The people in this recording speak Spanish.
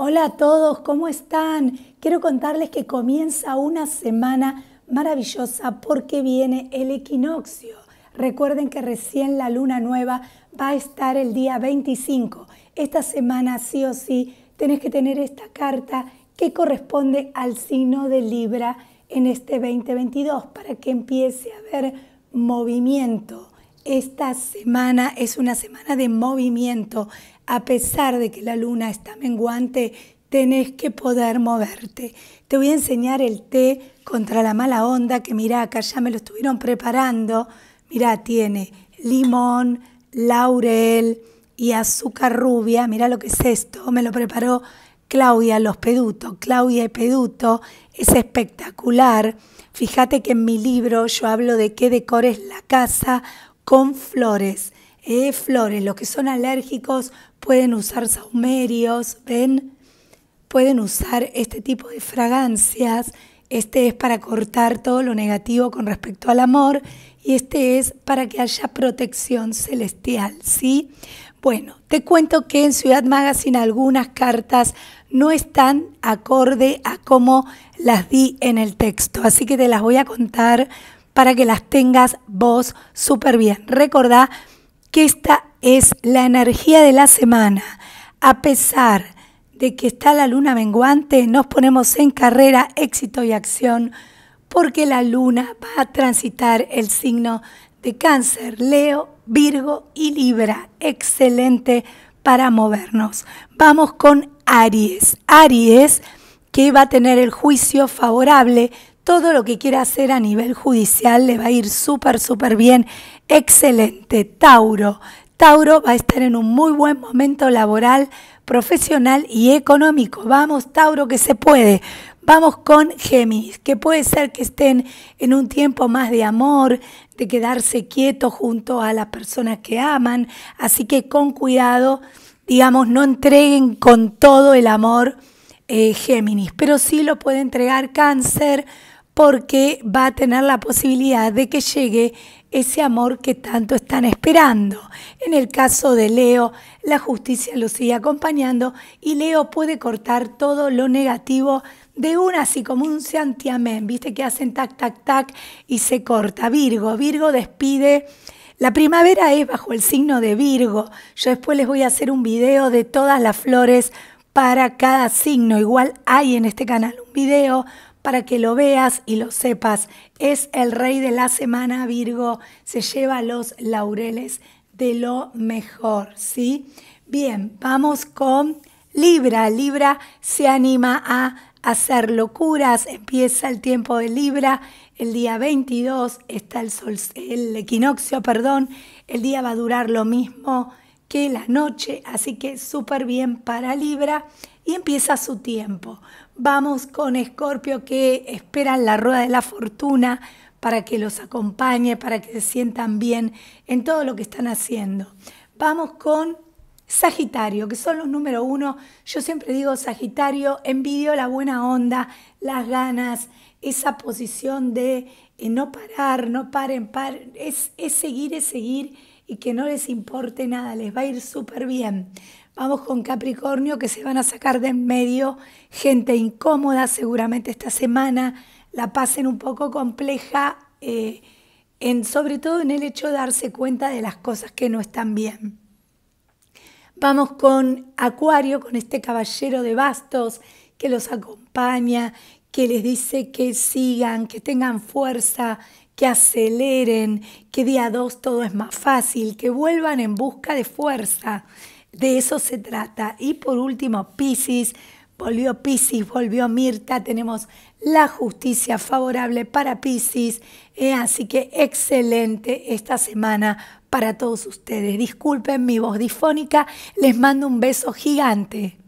Hola a todos, ¿cómo están? Quiero contarles que comienza una semana maravillosa porque viene el equinoccio. Recuerden que recién la luna nueva va a estar el día 25. Esta semana sí o sí tenés que tener esta carta que corresponde al signo de Libra en este 2022 para que empiece a haber movimiento. Esta semana es una semana de movimiento. A pesar de que la luna está menguante, tenés que poder moverte. Te voy a enseñar el té contra la mala onda, que mirá, acá ya me lo estuvieron preparando. Mirá, tiene limón, laurel y azúcar rubia. Mirá lo que es esto, me lo preparó Claudia Los Peduto. Claudia y Peduto es espectacular. Fíjate que en mi libro yo hablo de qué es la casa con flores. Eh, flores, los que son alérgicos pueden usar saumerios, ¿ven? Pueden usar este tipo de fragancias. Este es para cortar todo lo negativo con respecto al amor y este es para que haya protección celestial, ¿sí? Bueno, te cuento que en Ciudad Magazine algunas cartas no están acorde a cómo las di en el texto, así que te las voy a contar para que las tengas vos súper bien. Recordá que esta es la energía de la semana. A pesar de que está la luna menguante, nos ponemos en carrera, éxito y acción, porque la luna va a transitar el signo de cáncer, Leo, Virgo y Libra. Excelente para movernos. Vamos con Aries. Aries que va a tener el juicio favorable todo lo que quiera hacer a nivel judicial le va a ir súper, súper bien. Excelente, Tauro. Tauro va a estar en un muy buen momento laboral, profesional y económico. Vamos, Tauro, que se puede. Vamos con Géminis, que puede ser que estén en un tiempo más de amor, de quedarse quieto junto a las personas que aman. Así que con cuidado, digamos, no entreguen con todo el amor eh, Géminis, pero sí lo puede entregar Cáncer porque va a tener la posibilidad de que llegue ese amor que tanto están esperando. En el caso de Leo, la justicia lo sigue acompañando y Leo puede cortar todo lo negativo de una, así como un santiamén, viste que hacen tac, tac, tac y se corta. Virgo, Virgo despide. La primavera es bajo el signo de Virgo. Yo después les voy a hacer un video de todas las flores para cada signo. Igual hay en este canal un video para que lo veas y lo sepas. Es el rey de la semana Virgo, se lleva los laureles de lo mejor, ¿sí? Bien, vamos con Libra. Libra se anima a hacer locuras, empieza el tiempo de Libra, el día 22 está el, sol, el equinoccio, perdón, el día va a durar lo mismo que la noche, así que súper bien para Libra y empieza su tiempo. Vamos con Escorpio que esperan la rueda de la fortuna para que los acompañe, para que se sientan bien en todo lo que están haciendo. Vamos con Sagitario, que son los número uno. Yo siempre digo Sagitario, envidio la buena onda, las ganas, esa posición de eh, no parar, no paren, es, es seguir, es seguir y que no les importe nada, les va a ir súper bien. Vamos con Capricornio que se van a sacar de en medio gente incómoda seguramente esta semana, la pasen un poco compleja, eh, sobre todo en el hecho de darse cuenta de las cosas que no están bien. Vamos con Acuario, con este caballero de bastos que los acompaña, que les dice que sigan, que tengan fuerza, que aceleren, que día 2 todo es más fácil, que vuelvan en busca de fuerza. De eso se trata. Y por último, Pisces, volvió Pisces, volvió Mirta, tenemos la justicia favorable para Pisces, eh, así que excelente esta semana para todos ustedes. Disculpen mi voz difónica, les mando un beso gigante.